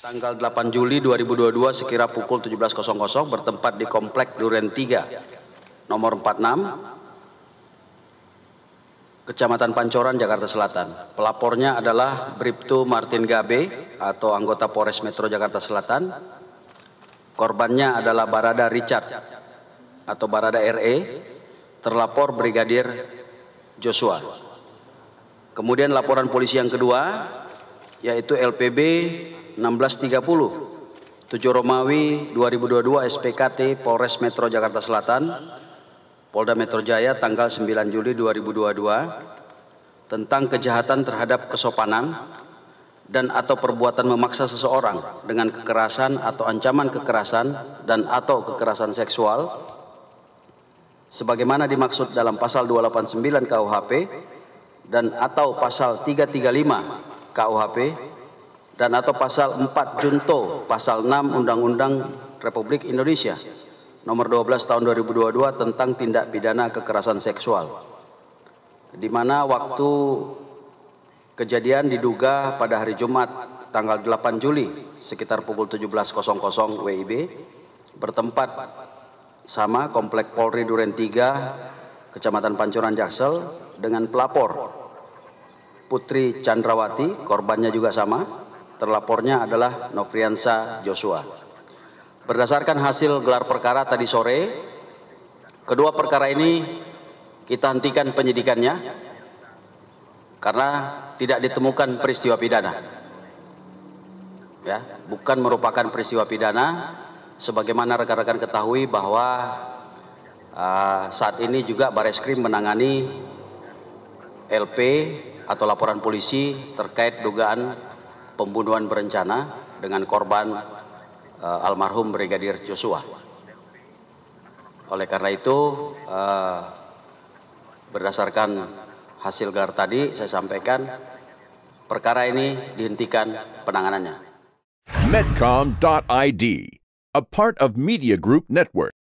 Tanggal 8 Juli 2022 sekira pukul 17.00 bertempat di Komplek Duren 3, nomor 46, Kecamatan Pancoran, Jakarta Selatan. Pelapornya adalah Briptu Martin Gabe atau anggota Polres Metro Jakarta Selatan. Korbannya adalah Barada Richard atau Barada RE, terlapor Brigadir Joshua. Kemudian laporan polisi yang kedua yaitu LPB 1630 7 Romawi 2022 SPKT Polres Metro Jakarta Selatan Polda Metro Jaya tanggal 9 Juli 2022 tentang kejahatan terhadap kesopanan dan atau perbuatan memaksa seseorang dengan kekerasan atau ancaman kekerasan dan atau kekerasan seksual sebagaimana dimaksud dalam pasal 289 KUHP dan atau pasal 335 KUHP dan atau pasal 4 Junto pasal 6 Undang-Undang Republik Indonesia nomor 12 tahun 2022 tentang tindak pidana kekerasan seksual di mana waktu kejadian diduga pada hari Jumat tanggal 8 Juli sekitar pukul 17.00 WIB bertempat sama Komplek Polri Duren 3 Kecamatan Pancoran Jaksel dengan pelapor Putri Chandrawati, korbannya juga sama. Terlapornya adalah Nofriansa Joshua. Berdasarkan hasil gelar perkara tadi sore, kedua perkara ini kita hentikan penyidikannya karena tidak ditemukan peristiwa pidana. Ya, bukan merupakan peristiwa pidana sebagaimana rekan-rekan ketahui bahwa uh, saat ini juga Bareskrim menangani LP atau laporan polisi terkait dugaan pembunuhan berencana dengan korban uh, almarhum Brigadir Joshua. Oleh karena itu, uh, berdasarkan hasil gelar tadi saya sampaikan perkara ini dihentikan penanganannya. Medcom.id, a part of Media Group Network.